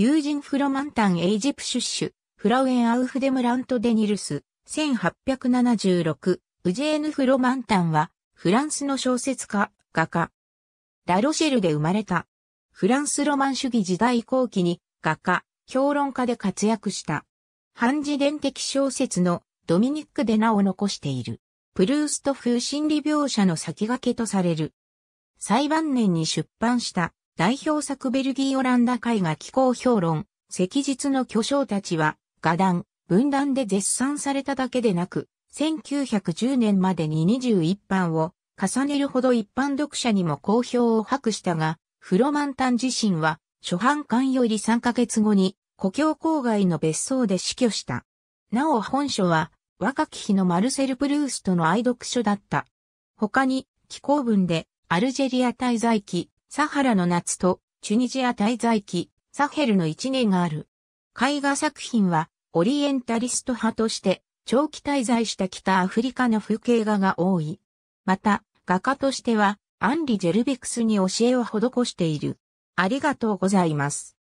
友人フロマンタン・エイジプシュッシュ、フラウエン・アウフデムラント・デ・ニルス、1876、ウジェーヌ・フロマンタンは、フランスの小説家、画家。ラロシェルで生まれた。フランスロマン主義時代後期に、画家、評論家で活躍した。反自伝的小説のドミニックで名を残している。プルースト風心理描写の先駆けとされる。裁判年に出版した代表作ベルギー・オランダ絵画気候評論、赤日の巨匠たちは、画壇、分断で絶賛されただけでなく、1910年までに21版を重ねるほど一般読者にも好評を博したが、フロマンタン自身は、初版館より3ヶ月後に、故郷郊外の別荘で死去した。なお本書は、若き日のマルセル・プルーストの愛読書だった。他に、気候文で、アルジェリア滞在期、サハラの夏と、チュニジア滞在期、サヘルの一年がある。絵画作品は、オリエンタリスト派として、長期滞在した北アフリカの風景画が多い。また、画家としては、アンリ・ジェルビクスに教えを施している。ありがとうございます。